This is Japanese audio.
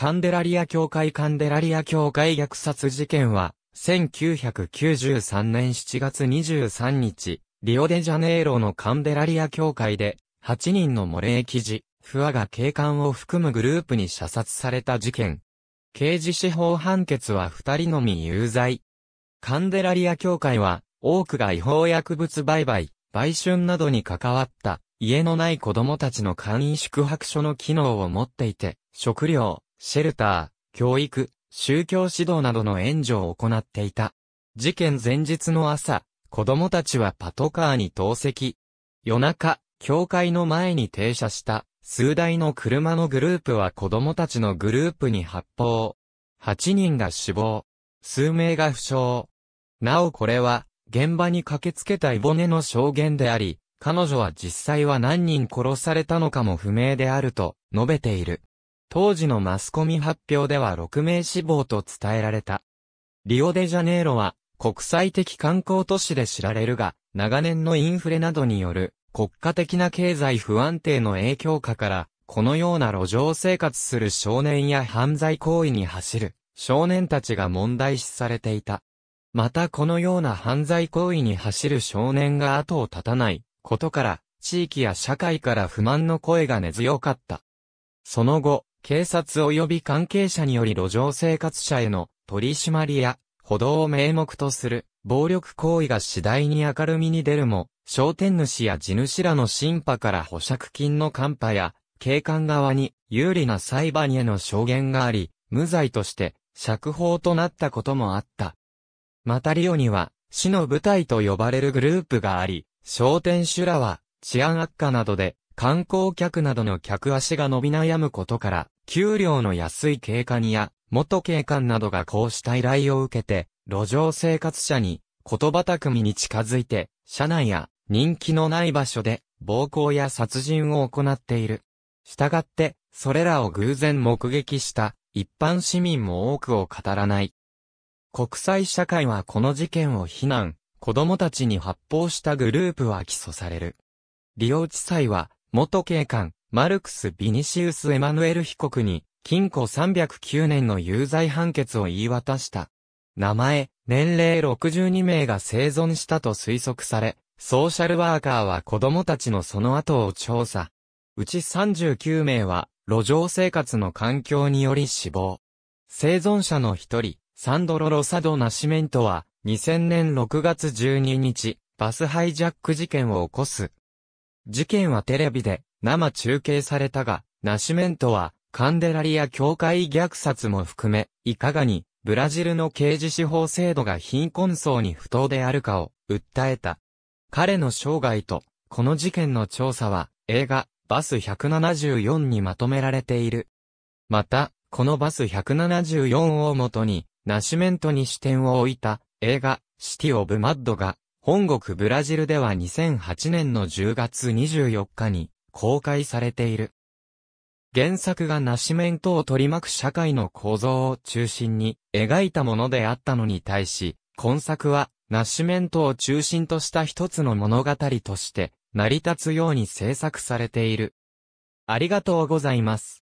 カンデラリア教会カンデラリア教会虐殺事件は、1993年7月23日、リオデジャネイロのカンデラリア教会で、8人のモレー記事、フアが警官を含むグループに射殺された事件。刑事司法判決は2人のみ有罪。カンデラリア教会は、多くが違法薬物売買、売春などに関わった、家のない子供たちの簡易宿泊所の機能を持っていて、食料、シェルター、教育、宗教指導などの援助を行っていた。事件前日の朝、子供たちはパトカーに投石。夜中、教会の前に停車した数台の車のグループは子供たちのグループに発砲。8人が死亡。数名が負傷。なおこれは、現場に駆けつけたイボネの証言であり、彼女は実際は何人殺されたのかも不明であると述べている。当時のマスコミ発表では6名死亡と伝えられた。リオデジャネイロは国際的観光都市で知られるが、長年のインフレなどによる国家的な経済不安定の影響下から、このような路上生活する少年や犯罪行為に走る少年たちが問題視されていた。またこのような犯罪行為に走る少年が後を絶たないことから、地域や社会から不満の声が根強かった。その後、警察及び関係者により路上生活者への取り締まりや歩道を名目とする暴力行為が次第に明るみに出るも、商店主や地主らの審判から保釈金の寒波や、警官側に有利な裁判への証言があり、無罪として釈放となったこともあった。またリオには、市の部隊と呼ばれるグループがあり、商店主らは治安悪化などで観光客などの客足が伸び悩むことから、給料の安い警官や、元警官などがこうした依頼を受けて、路上生活者に、言葉巧みに近づいて、車内や人気のない場所で暴行や殺人を行っている。したがって、それらを偶然目撃した一般市民も多くを語らない。国際社会はこの事件を非難、子供たちに発砲したグループは起訴される。利用地裁は元警官、マルクス・ビニシウス・エマヌエル被告に、禁錮309年の有罪判決を言い渡した。名前、年齢62名が生存したと推測され、ソーシャルワーカーは子供たちのその後を調査。うち39名は、路上生活の環境により死亡。生存者の一人、サンドロ・ロサド・ナシメントは、2000年6月12日、バスハイジャック事件を起こす。事件はテレビで生中継されたが、ナシメントはカンデラリア教会虐殺も含め、いかがにブラジルの刑事司法制度が貧困層に不当であるかを訴えた。彼の生涯と、この事件の調査は映画バス174にまとめられている。また、このバス174をもとに、ナシメントに視点を置いた映画シティ・オブ・マッドが本国ブラジルでは2008年の10月24日に公開されている。原作がナシメントを取り巻く社会の構造を中心に描いたものであったのに対し、今作はナシメントを中心とした一つの物語として成り立つように制作されている。ありがとうございます。